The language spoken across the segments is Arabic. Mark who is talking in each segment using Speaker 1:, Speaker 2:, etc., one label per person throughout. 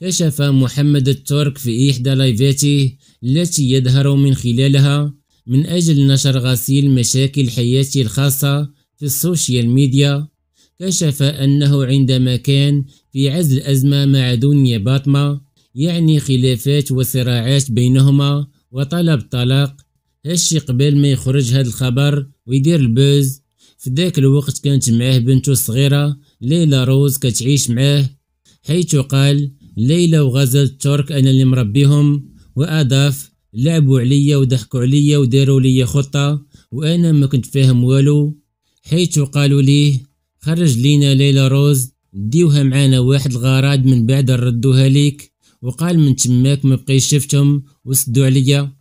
Speaker 1: كشف محمد الترك في إحدى لايفاته التي يظهر من خلالها من أجل نشر غسيل مشاكل حياته الخاصة في السوشيال ميديا كشف أنه عندما كان في عزل أزمة مع دنيا باطمة يعني خلافات وصراعات بينهما وطلب طلاق هالشي قبل ما يخرج هذا الخبر ويدير البوز في ذاك الوقت كانت معاه بنته الصغيرة ليلى روز كتعيش معاه حيث قال ليلى وغزل ترك انا اللي مربيهم واضاف لعبوا عليا وضحكوا عليا وداروا لي خطه وانا ما كنت فاهم والو حيث قالوا لي خرج لينا ليلى روز ديوها معانا واحد الغراض من بعد ردوها ليك وقال من تماك ما بقيت شفتهم وسدوا عليا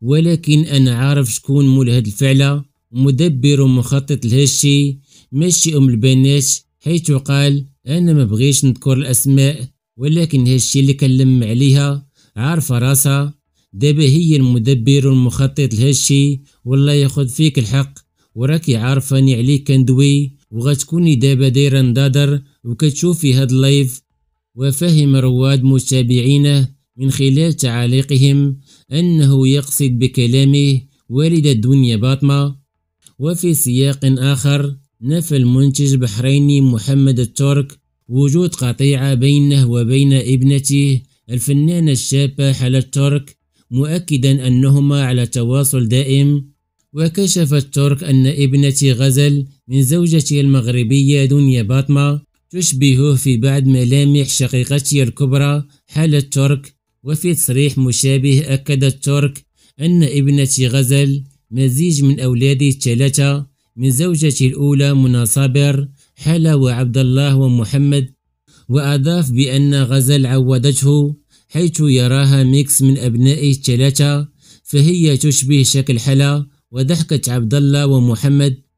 Speaker 1: ولكن انا عارف شكون مول هاد الفعله مدبر ومخطط لهالشي ماشي ام البنات حيث قال انا ما بغيش نذكر الاسماء ولكن هالشي اللي كلم عليها عارفة راسها دابا هي المدبر والمخطط لهالشي والله ياخد فيك الحق وراكي عارفاني عليك كندوي وغتكوني دابا دايره ندادر وكتشوفي هاد اللايف وفهم رواد متابعينه من خلال تعاليقهم أنه يقصد بكلامه والد الدنيا باطمة وفي سياق آخر نفى المنتج البحريني محمد الترك وجود قطيعة بينه وبين ابنته الفنانة الشابة حلا الترك مؤكدا أنهما على تواصل دائم وكشف الترك أن ابنة غزل من زوجته المغربية دنيا باطمة تشبهه في بعض ملامح شقيقته الكبرى حالة الترك وفي تصريح مشابه أكد الترك أن ابنة غزل مزيج من أولاده الثلاثة من زوجته الأولى منى صابر حلا وعبد الله ومحمد وأضاف بأن غزل عودته حيث يراها ميكس من أبناء الثلاثة فهي تشبه شكل حلا وضحكة عبد الله ومحمد